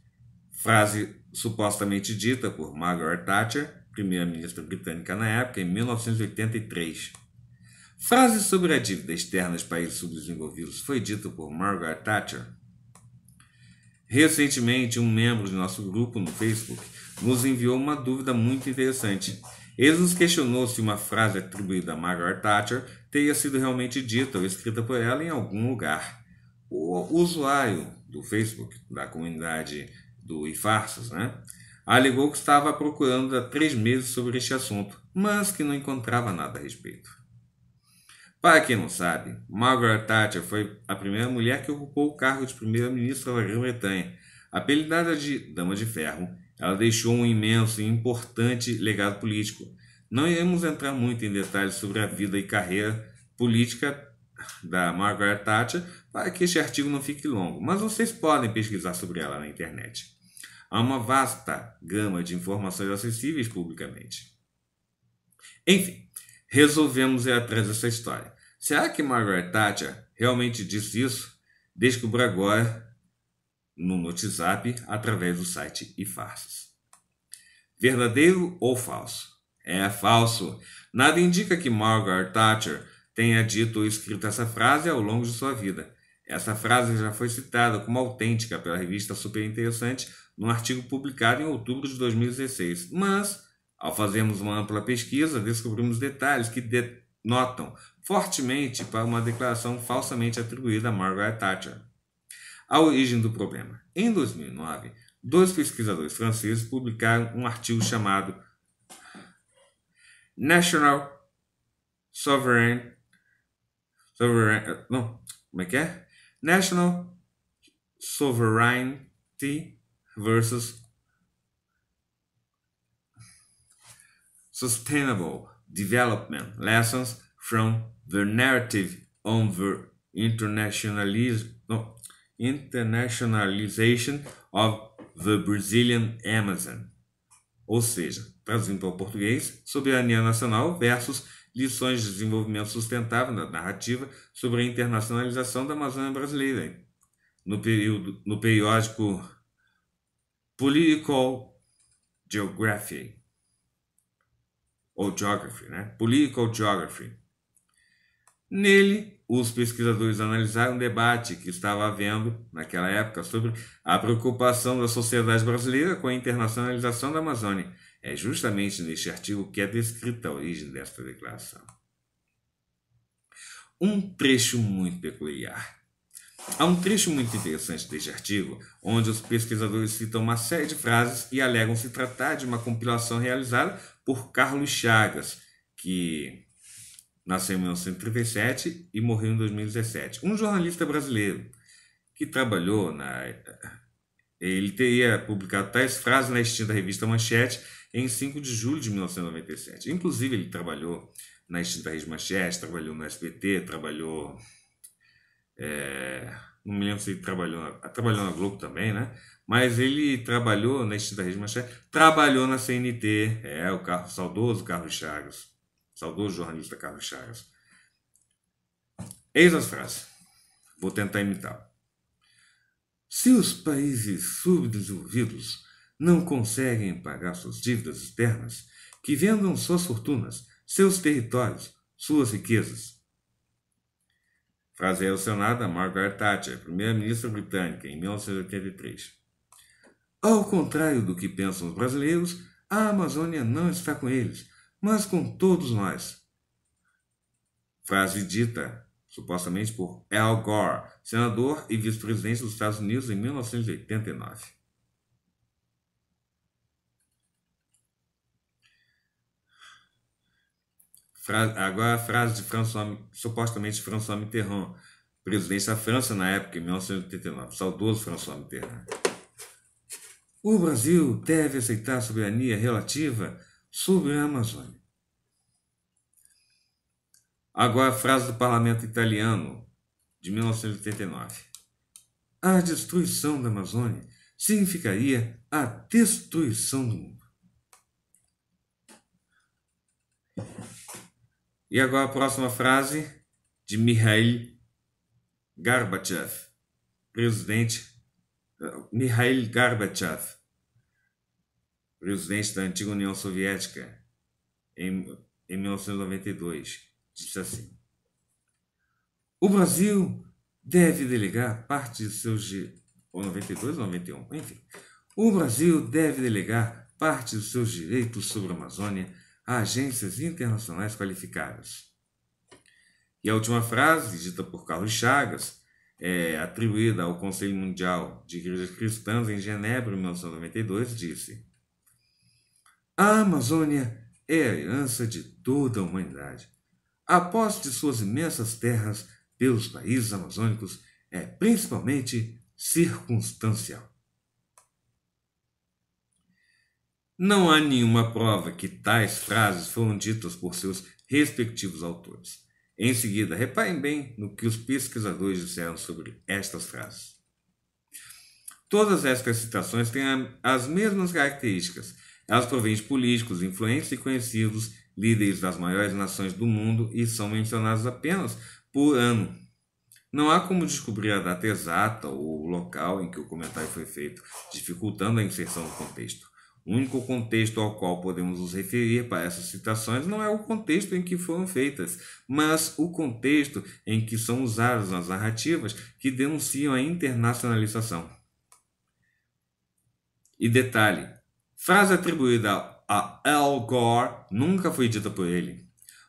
Speaker 1: Frase supostamente dita por Margaret Thatcher, primeira-ministra britânica na época, em 1983. Frase sobre a dívida externa dos países subdesenvolvidos foi dita por Margaret Thatcher Recentemente, um membro de nosso grupo no Facebook nos enviou uma dúvida muito interessante. Ele nos questionou se uma frase atribuída a Margaret Thatcher teria sido realmente dita ou escrita por ela em algum lugar. O usuário do Facebook, da comunidade do Ifarsos, né, alegou que estava procurando há três meses sobre este assunto, mas que não encontrava nada a respeito. Para quem não sabe, Margaret Thatcher foi a primeira mulher que ocupou o cargo de primeira-ministra da Grã-Bretanha. Apelidada de Dama de Ferro, ela deixou um imenso e importante legado político. Não iremos entrar muito em detalhes sobre a vida e carreira política da Margaret Thatcher para que este artigo não fique longo, mas vocês podem pesquisar sobre ela na internet. Há uma vasta gama de informações acessíveis publicamente. Enfim, resolvemos ir atrás dessa história. Será que Margaret Thatcher realmente disse isso? Descubra agora no WhatsApp através do site e farsas. Verdadeiro ou falso? É falso. Nada indica que Margaret Thatcher tenha dito ou escrito essa frase ao longo de sua vida. Essa frase já foi citada como autêntica pela revista Super Interessante num artigo publicado em outubro de 2016. Mas, ao fazermos uma ampla pesquisa, descobrimos detalhes que denotam fortemente para uma declaração falsamente atribuída a Margaret Thatcher. A origem do problema. Em 2009, dois pesquisadores franceses publicaram um artigo chamado National Sovereign, Sovereign eh, não, como é que é? National Sovereignty versus Sustainable Development Lessons from The Narrative on the Internationaliz no, Internationalization of the Brazilian Amazon. Ou seja, traduzindo para o português, Soberania Nacional versus Lições de Desenvolvimento Sustentável na Narrativa sobre a Internacionalização da Amazônia Brasileira. No, período, no periódico Political Geography, ou Geography, né? Political Geography, Nele, os pesquisadores analisaram um debate que estava havendo naquela época sobre a preocupação da sociedade brasileira com a internacionalização da Amazônia. É justamente neste artigo que é descrita a origem desta declaração. Um trecho muito peculiar. Há um trecho muito interessante deste artigo, onde os pesquisadores citam uma série de frases e alegam se tratar de uma compilação realizada por Carlos Chagas, que Nasceu em 1937 e morreu em 2017. Um jornalista brasileiro que trabalhou na. Ele teria publicado tais frases na extinta revista Manchete em 5 de julho de 1997. Inclusive, ele trabalhou na extinta revista Manchete, trabalhou no SBT, trabalhou. É, não me lembro se ele trabalhou na, trabalhou na Globo também, né? Mas ele trabalhou na extinta revista Manchete, trabalhou na CNT, é, o carro saudoso Carlos Chagas saudoso jornalista Carlos Chagas. Eis as frases. Vou tentar imitar. Se os países subdesenvolvidos não conseguem pagar suas dívidas externas, que vendam suas fortunas, seus territórios, suas riquezas. Frase relacionada a Margaret Thatcher, primeira-ministra britânica, em 1983. Ao contrário do que pensam os brasileiros, a Amazônia não está com eles mas com todos nós. Frase dita supostamente por Al Gore, senador e vice-presidente dos Estados Unidos em 1989. Agora a frase de François, supostamente François Mitterrand, presidente da França na época, em 1989, saudoso François Mitterrand. O Brasil deve aceitar soberania relativa sobre a Amazônia. Agora a frase do parlamento italiano de 1989. A destruição da Amazônia significaria a destruição do mundo. E agora a próxima frase de Mikhail Gorbachev, presidente Mikhail Gorbachev, presidente da antiga União Soviética, em, em 1992, disse assim: O Brasil deve delegar parte de seus. ou 92 ou 91, enfim. O Brasil deve delegar parte dos seus direitos sobre a Amazônia a agências internacionais qualificadas. E a última frase, dita por Carlos Chagas, é, atribuída ao Conselho Mundial de Igrejas Cristãs em Genebra, em 1992, disse: a Amazônia é a herança de toda a humanidade. A posse de suas imensas terras pelos países amazônicos é principalmente circunstancial. Não há nenhuma prova que tais frases foram ditas por seus respectivos autores. Em seguida, reparem bem no que os pesquisadores disseram sobre estas frases. Todas estas citações têm as mesmas características elas provêm de políticos influentes e conhecidos, líderes das maiores nações do mundo e são mencionadas apenas por ano. Não há como descobrir a data exata ou o local em que o comentário foi feito, dificultando a inserção do contexto. O único contexto ao qual podemos nos referir para essas citações não é o contexto em que foram feitas, mas o contexto em que são usadas nas narrativas que denunciam a internacionalização. E detalhe: Frase atribuída a Al Gore nunca foi dita por ele.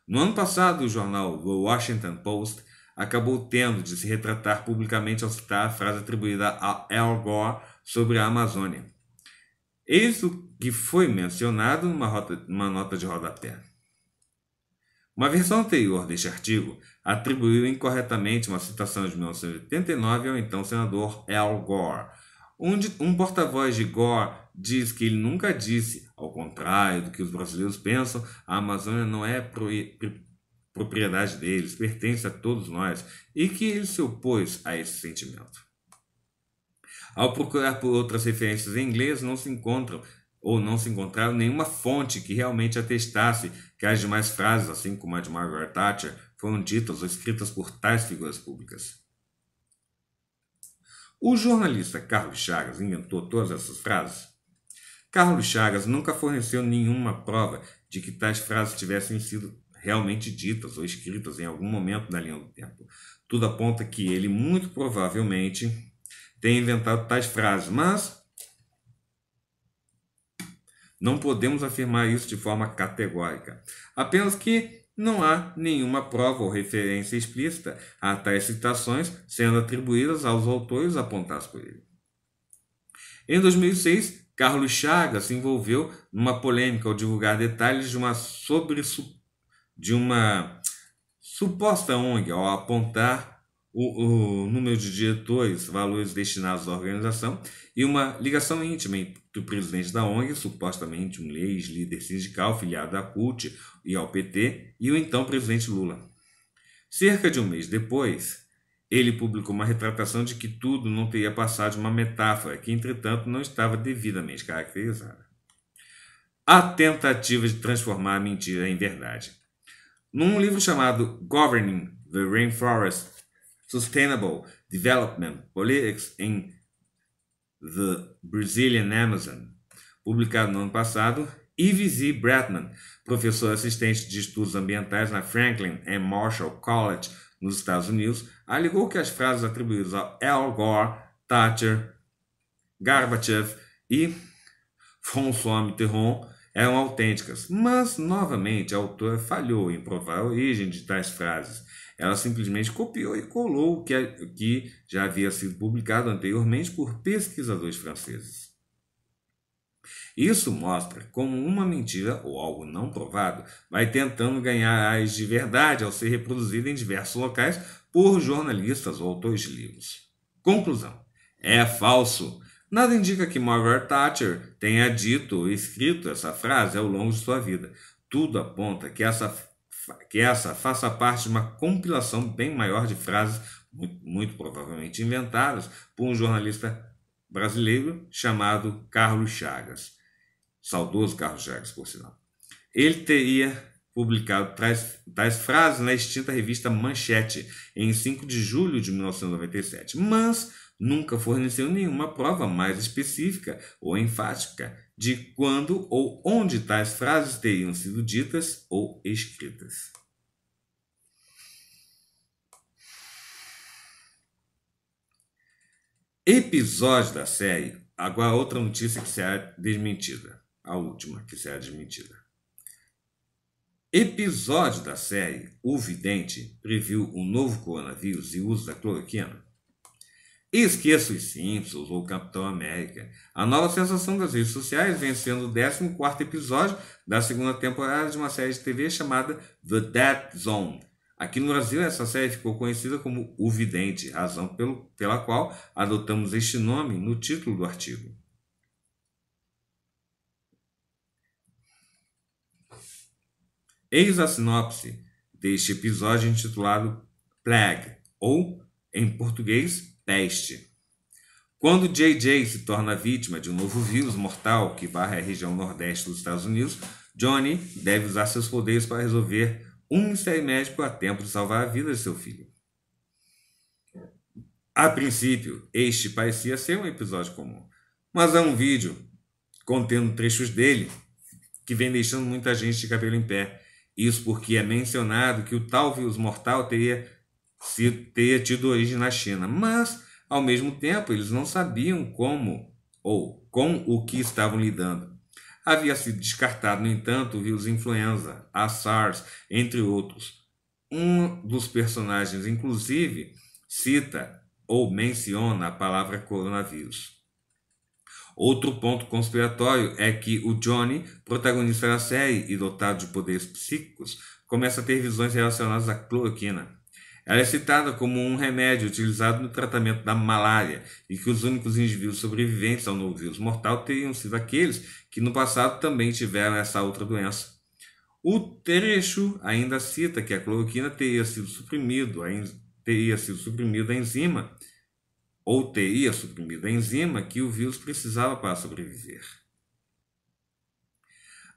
Speaker 1: No ano passado, o jornal The Washington Post acabou tendo de se retratar publicamente ao citar a frase atribuída a Al Gore sobre a Amazônia. Eis o que foi mencionado numa, rota, numa nota de rodapé. Uma versão anterior deste artigo atribuiu incorretamente uma citação de 1989 ao então senador Al Gore, Onde um porta-voz de Gore diz que ele nunca disse, ao contrário do que os brasileiros pensam, a Amazônia não é pro, propriedade deles, pertence a todos nós, e que ele se opôs a esse sentimento. Ao procurar por outras referências em inglês, não se encontram ou não se encontraram nenhuma fonte que realmente atestasse que as demais frases, assim como a de Margaret Thatcher, foram ditas ou escritas por tais figuras públicas. O jornalista Carlos Chagas inventou todas essas frases? Carlos Chagas nunca forneceu nenhuma prova de que tais frases tivessem sido realmente ditas ou escritas em algum momento da linha do tempo. Tudo aponta que ele, muito provavelmente, tem inventado tais frases, mas não podemos afirmar isso de forma categórica. Apenas que não há nenhuma prova ou referência explícita a tais citações sendo atribuídas aos autores apontados por ele. Em 2006, Carlos Chagas se envolveu numa polêmica ao divulgar detalhes de uma sobre de uma suposta ONG ao apontar o, o número de diretores, valores destinados à organização e uma ligação íntima entre o presidente da ONG, supostamente um ex-líder sindical filiado à CUT e ao PT, e o então presidente Lula. Cerca de um mês depois, ele publicou uma retratação de que tudo não teria passado de uma metáfora, que entretanto não estava devidamente caracterizada. A tentativa de transformar a mentira em verdade. Num livro chamado Governing the Rainforest Sustainable Development Politics in the Brazilian Amazon, publicado no ano passado, Ivy Z. Bradman, professor assistente de estudos ambientais na Franklin and Marshall College, nos Estados Unidos, alegou que as frases atribuídas a Al Gore, Thatcher, Gorbachev e François Mitterrand eram autênticas, mas novamente a autora falhou em provar a origem de tais frases ela simplesmente copiou e colou o que, que já havia sido publicado anteriormente por pesquisadores franceses. Isso mostra como uma mentira ou algo não provado vai tentando ganhar as de verdade ao ser reproduzida em diversos locais por jornalistas ou autores de livros. Conclusão: é falso. Nada indica que Margaret Thatcher tenha dito ou escrito essa frase ao longo de sua vida. Tudo aponta que essa que essa faça parte de uma compilação bem maior de frases, muito, muito provavelmente inventadas, por um jornalista brasileiro chamado Carlos Chagas. Saudoso Carlos Chagas, por sinal. Ele teria publicado tais, tais frases na extinta revista Manchete, em 5 de julho de 1997. Mas nunca forneceu nenhuma prova mais específica ou enfática de quando ou onde tais frases teriam sido ditas ou escritas. Episódio da série. Agora, outra notícia que será desmentida. A última que será desmentida. Episódio da série O Vidente previu o novo coronavírus e uso da cloroquina e esqueça os Simpsons ou Capitão América. A nova sensação das redes sociais vem sendo o 14 episódio da segunda temporada de uma série de TV chamada The Dead Zone. Aqui no Brasil, essa série ficou conhecida como O Vidente, razão pelo, pela qual adotamos este nome no título do artigo. Eis a sinopse deste episódio intitulado Plague, ou, em português, Teste. Quando JJ se torna vítima de um novo vírus mortal que varre a região nordeste dos Estados Unidos, Johnny deve usar seus poderes para resolver um mistério médico a tempo de salvar a vida de seu filho. A princípio, este parecia ser um episódio comum, mas há é um vídeo contendo trechos dele que vem deixando muita gente de cabelo em pé. Isso porque é mencionado que o tal vírus mortal teria se ter tido origem na China, mas ao mesmo tempo eles não sabiam como ou com o que estavam lidando. Havia sido descartado, no entanto, o vírus influenza, a SARS, entre outros. Um dos personagens, inclusive, cita ou menciona a palavra coronavírus. Outro ponto conspiratório é que o Johnny, protagonista da série e dotado de poderes psíquicos, começa a ter visões relacionadas à cloroquina. Ela é citada como um remédio utilizado no tratamento da malária e que os únicos indivíduos sobreviventes ao novo vírus mortal teriam sido aqueles que no passado também tiveram essa outra doença. O trecho ainda cita que a cloroquina teria sido suprimido, a teria sido suprimida a enzima ou teria suprimido a enzima que o vírus precisava para sobreviver.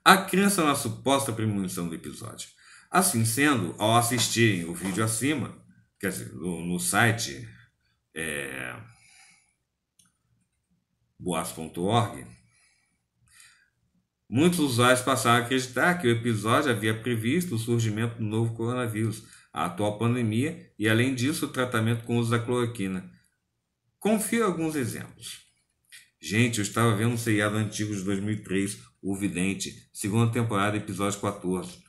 Speaker 1: A crença na é suposta premonição do episódio. Assim sendo, ao assistirem o vídeo acima, quer dizer, no, no site é, boas.org, muitos usuários passaram a acreditar que o episódio havia previsto o surgimento do novo coronavírus, a atual pandemia e, além disso, o tratamento com o uso da cloroquina. Confio alguns exemplos. Gente, eu estava vendo um seriado antigo de 2003, O Vidente, segunda temporada, episódio 14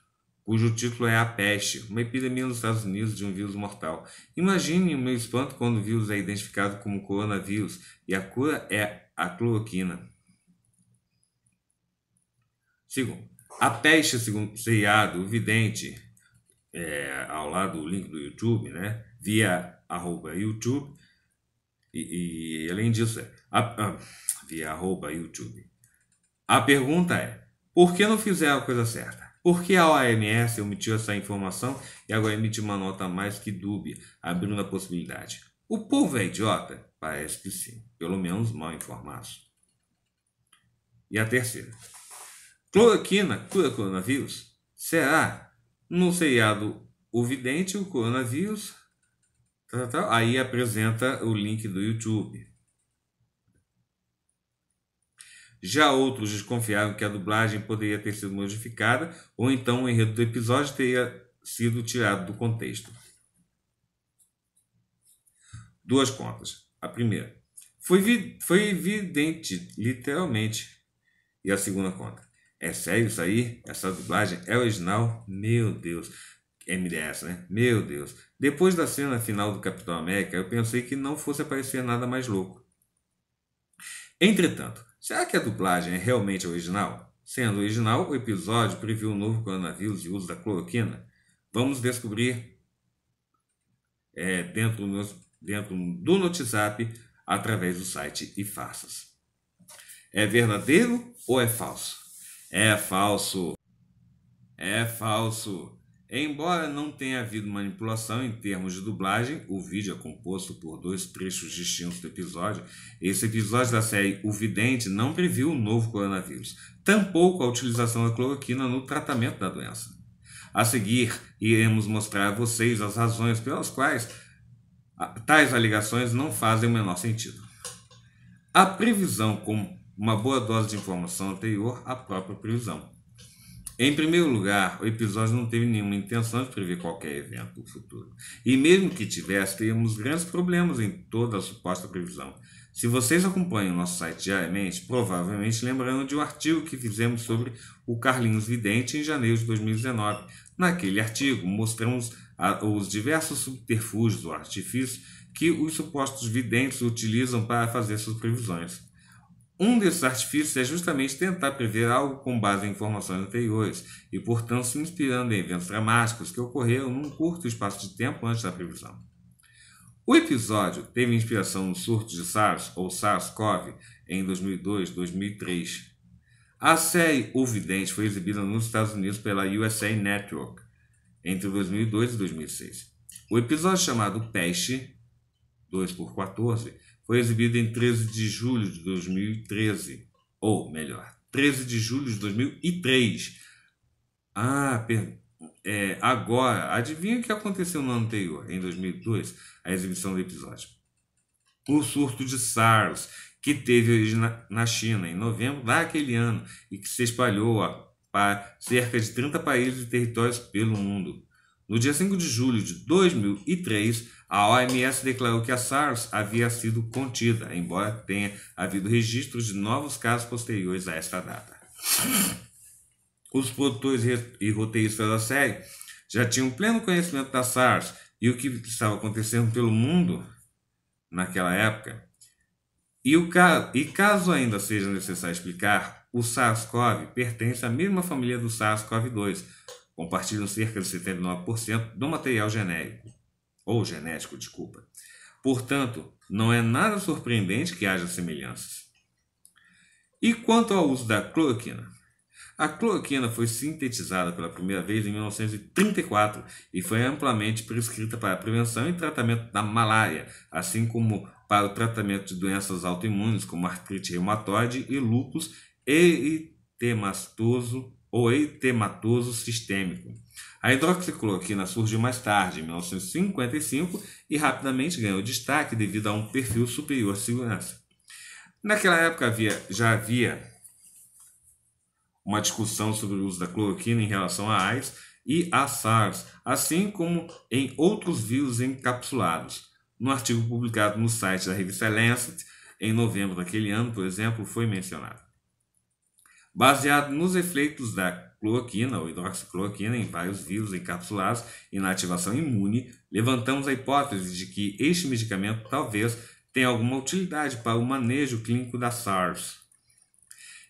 Speaker 1: cujo título é A Peste, uma epidemia nos Estados Unidos de um vírus mortal. Imagine o meu espanto quando o vírus é identificado como coronavírus e a cura é a cloroquina. Segundo, a peste, segundo o seriado, o vidente, é, ao lado do link do YouTube, né? via arroba YouTube, e, e além disso, é, a, ah, via arroba YouTube. A pergunta é, por que não fizeram a coisa certa? Por que a OMS omitiu essa informação e agora emite uma nota mais que dúbia, abrindo a possibilidade? O povo é idiota? Parece que sim, pelo menos mal informado. E a terceira. Cloroquina cura coronavírus? Será? No seriado O Vidente, o coronavírus. Aí apresenta o link do YouTube. Já outros desconfiaram que a dublagem poderia ter sido modificada ou então o enredo do episódio teria sido tirado do contexto. Duas contas. A primeira. Foi, vi foi evidente, literalmente. E a segunda conta. É sério isso aí? Essa dublagem é original? Meu Deus. É MDS, né? Meu Deus. Depois da cena final do Capitão América, eu pensei que não fosse aparecer nada mais louco. Entretanto, Será que a dublagem é realmente original? Sendo original, o episódio previu um novo coronavírus e o uso da cloroquina. Vamos descobrir é, dentro, do meu, dentro do NotiZap através do site e faças. É verdadeiro ou é falso? É falso. É falso. Embora não tenha havido manipulação em termos de dublagem, o vídeo é composto por dois trechos distintos do episódio. Esse episódio da série O Vidente não previu o novo coronavírus, tampouco a utilização da cloroquina no tratamento da doença. A seguir, iremos mostrar a vocês as razões pelas quais tais alegações não fazem o menor sentido. A previsão com uma boa dose de informação anterior à própria previsão. Em primeiro lugar, o episódio não teve nenhuma intenção de prever qualquer evento no futuro. E mesmo que tivesse, teríamos grandes problemas em toda a suposta previsão. Se vocês acompanham nosso site diariamente, provavelmente lembrando de um artigo que fizemos sobre o Carlinhos Vidente em janeiro de 2019. Naquele artigo, mostramos os diversos subterfúgios ou artifícios que os supostos videntes utilizam para fazer suas previsões. Um desses artifícios é justamente tentar prever algo com base em informações anteriores e, portanto, se inspirando em eventos dramáticos que ocorreram num curto espaço de tempo antes da previsão. O episódio teve inspiração no surto de SARS ou SARS-CoV em 2002-2003. A série O Vidente foi exibida nos Estados Unidos pela USA Network entre 2002 e 2006. O episódio chamado Peste 2x14 foi exibida em 13 de julho de 2013, ou melhor, 13 de julho de 2003. Ah, é, agora, adivinha o que aconteceu no ano anterior, em 2002, a exibição do episódio. O surto de SARS, que teve origem na, China em novembro daquele ano e que se espalhou a, para cerca de 30 países e territórios pelo mundo. No dia 5 de julho de 2003, a OMS declarou que a SARS havia sido contida, embora tenha havido registros de novos casos posteriores a esta data. Os produtores e roteiristas da série já tinham pleno conhecimento da SARS e o que estava acontecendo pelo mundo naquela época. E, o caso, e caso ainda seja necessário explicar, o SARS-CoV pertence à mesma família do SARS-CoV-2, compartilham cerca de 79% do material genérico ou genético, desculpa. Portanto, não é nada surpreendente que haja semelhanças. E quanto ao uso da cloroquina? A cloroquina foi sintetizada pela primeira vez em 1934 e foi amplamente prescrita para a prevenção e tratamento da malária, assim como para o tratamento de doenças autoimunes como artrite reumatoide e lúpus eritematoso ou eitematoso sistêmico. A hidroxicloroquina surgiu mais tarde, em 1955, e rapidamente ganhou destaque devido a um perfil superior de segurança. Naquela época havia, já havia uma discussão sobre o uso da cloroquina em relação a AIDS e a SARS, assim como em outros vírus encapsulados. No artigo publicado no site da revista Lancet, em novembro daquele ano, por exemplo, foi mencionado baseado nos efeitos da cloroquina ou hidroxicloroquina em vários vírus encapsulados e na ativação imune, levantamos a hipótese de que este medicamento talvez tenha alguma utilidade para o manejo clínico da SARS.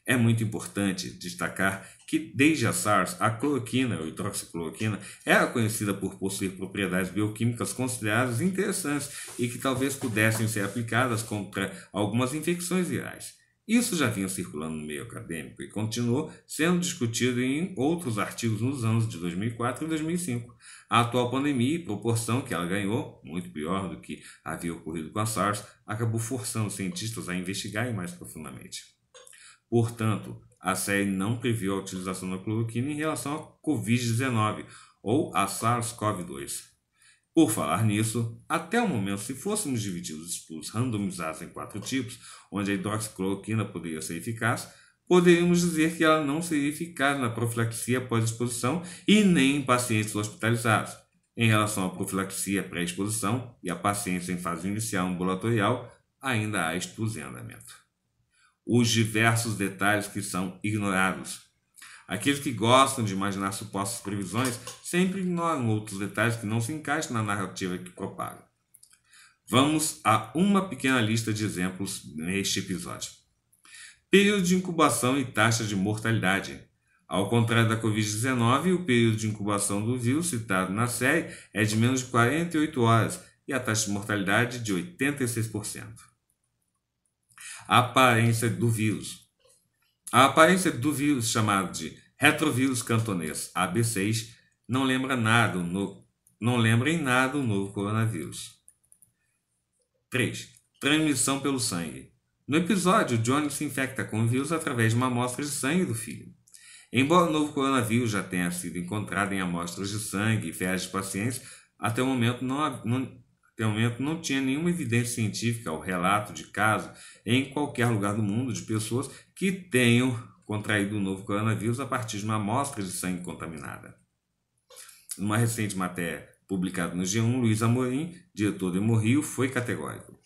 Speaker 1: É muito importante destacar que, desde a SARS, a cloroquina ou hidroxicloroquina era é conhecida por possuir propriedades bioquímicas consideradas interessantes e que talvez pudessem ser aplicadas contra algumas infecções virais. Isso já vinha circulando no meio acadêmico e continuou sendo discutido em outros artigos nos anos de 2004 e 2005. A atual pandemia e proporção que ela ganhou, muito pior do que havia ocorrido com a SARS, acabou forçando os cientistas a investigarem mais profundamente. Portanto, a série não previu a utilização da cloroquina em relação à Covid-19 ou à SARS-CoV-2. Por falar nisso, até o momento, se fôssemos dividir os estudos randomizados em quatro tipos, onde a hidroxicloroquina poderia ser eficaz, poderíamos dizer que ela não seria eficaz na profilaxia pós-exposição e nem em pacientes hospitalizados. Em relação à profilaxia pré-exposição e a pacientes em fase inicial ambulatorial, ainda há estudos em andamento. Os diversos detalhes que são ignorados Aqueles que gostam de imaginar supostas previsões sempre ignoram outros detalhes que não se encaixam na narrativa que propagam. Vamos a uma pequena lista de exemplos neste episódio. Período de incubação e taxa de mortalidade. Ao contrário da Covid-19, o período de incubação do vírus citado na série é de menos de 48 horas e a taxa de mortalidade de 86%. A aparência do vírus. A aparência do vírus chamado de retrovírus cantonês AB6 não lembra nada no, não lembra em nada o novo coronavírus. 3. Transmissão pelo sangue. No episódio, Johnny se infecta com o vírus através de uma amostra de sangue do filho. Embora o novo coronavírus já tenha sido encontrado em amostras de sangue e fezes de pacientes, até o momento não, não, até o momento não tinha nenhuma evidência científica ou relato de caso em qualquer lugar do mundo de pessoas que tenham contraído o novo coronavírus a partir de uma amostra de sangue contaminada. Numa recente matéria publicada no G1, Luiz Amorim, diretor do Hemorrio, foi categórico.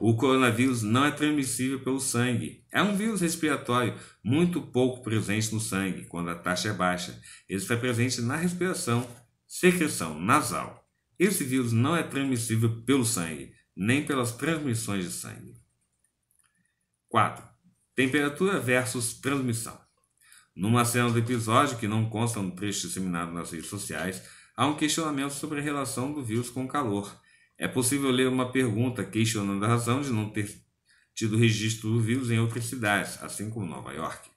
Speaker 1: O coronavírus não é transmissível pelo sangue. É um vírus respiratório muito pouco presente no sangue, quando a taxa é baixa. Ele está presente na respiração, secreção nasal esse vírus não é transmissível pelo sangue, nem pelas transmissões de sangue. 4. Temperatura versus transmissão. Numa cena do episódio que não consta no trecho disseminado nas redes sociais, há um questionamento sobre a relação do vírus com o calor. É possível ler uma pergunta questionando a razão de não ter tido registro do vírus em outras cidades, assim como Nova York.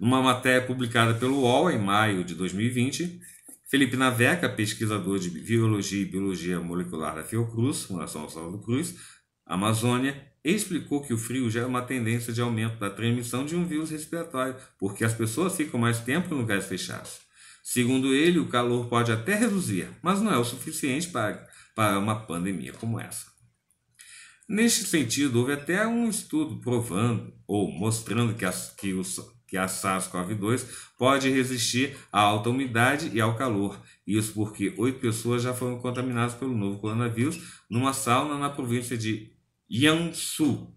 Speaker 1: Numa matéria publicada pelo UOL em maio de 2020, Felipe Naveca, pesquisador de biologia e Biologia Molecular da Fiocruz, Fundação Salvador Cruz, Amazônia, explicou que o frio gera uma tendência de aumento da transmissão de um vírus respiratório, porque as pessoas ficam mais tempo em lugares fechados. Segundo ele, o calor pode até reduzir, mas não é o suficiente para, para uma pandemia como essa. Neste sentido, houve até um estudo provando ou mostrando que, as, que os, que é a SARS-CoV-2, pode resistir à alta umidade e ao calor. Isso porque oito pessoas já foram contaminadas pelo novo coronavírus numa sauna na província de Jiangsu,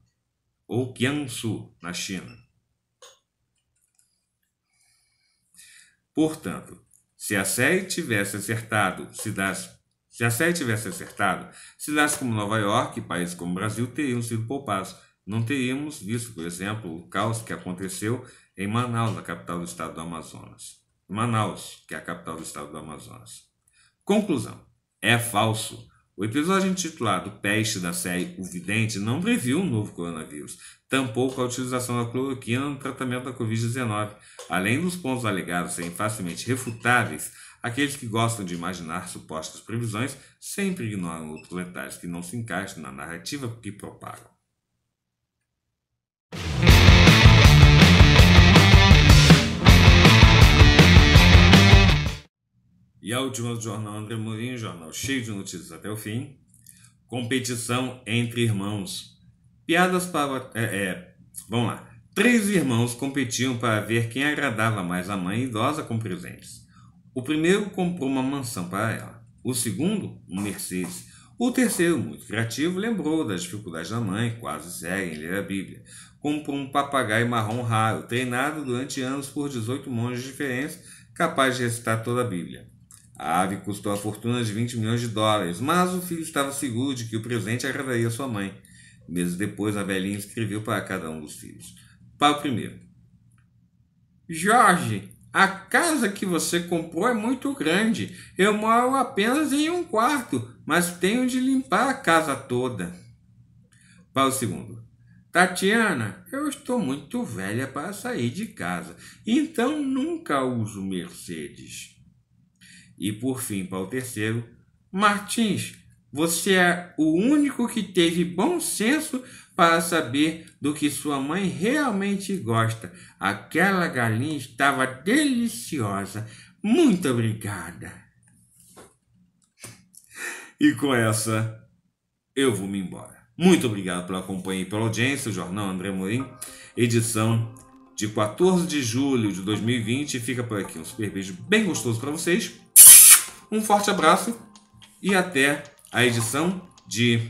Speaker 1: ou Jiangsu, na China. Portanto, se a série tivesse acertado cidades se a série tivesse acertado, cidades como Nova York e países como o Brasil teriam sido poupados. Não teríamos visto, por exemplo, o caos que aconteceu em Manaus, a capital do estado do Amazonas. Manaus, que é a capital do estado do Amazonas. Conclusão: é falso. O episódio intitulado Peste da série O Vidente não previu o um novo coronavírus, tampouco a utilização da cloroquina no tratamento da Covid-19. Além dos pontos alegados serem facilmente refutáveis, aqueles que gostam de imaginar supostas previsões sempre ignoram outros detalhes que não se encaixam na narrativa que propagam. E a é última do jornal André Mourinho, jornal cheio de notícias até o fim. Competição entre irmãos. Piadas para. É, é, vamos lá. Três irmãos competiam para ver quem agradava mais a mãe idosa com presentes. O primeiro comprou uma mansão para ela. O segundo, um Mercedes. O terceiro, muito criativo, lembrou das dificuldades da mãe, quase cega em ler a Bíblia. Comprou um papagaio marrom raro, treinado durante anos por 18 monges diferentes, capaz de recitar toda a Bíblia. A ave custou a fortuna de 20 milhões de dólares, mas o filho estava seguro de que o presente agradaria sua mãe. Meses depois, a velhinha escreveu para cada um dos filhos. Para o primeiro: Jorge, a casa que você comprou é muito grande. Eu moro apenas em um quarto, mas tenho de limpar a casa toda. Para o segundo: Tatiana, eu estou muito velha para sair de casa, então nunca uso Mercedes. E por fim, para o terceiro, Martins, você é o único que teve bom senso para saber do que sua mãe realmente gosta. Aquela galinha estava deliciosa. Muito obrigada. E com essa, eu vou me embora. Muito obrigado pela companhia e pela audiência. O Jornal André Morim, edição de 14 de julho de 2020. Fica por aqui um super beijo bem gostoso para vocês. Um forte abraço e até a edição de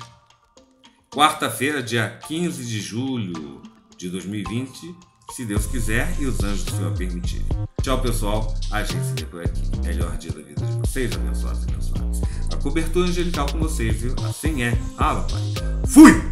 Speaker 1: quarta-feira, dia 15 de julho de 2020, se Deus quiser e os anjos do Senhor permitirem. Tchau, pessoal. A gente se vê por aqui. Melhor dia da vida de vocês, abençoados e abençoados. A cobertura angelical com vocês, viu? Assim é. Ah, papai. Fui!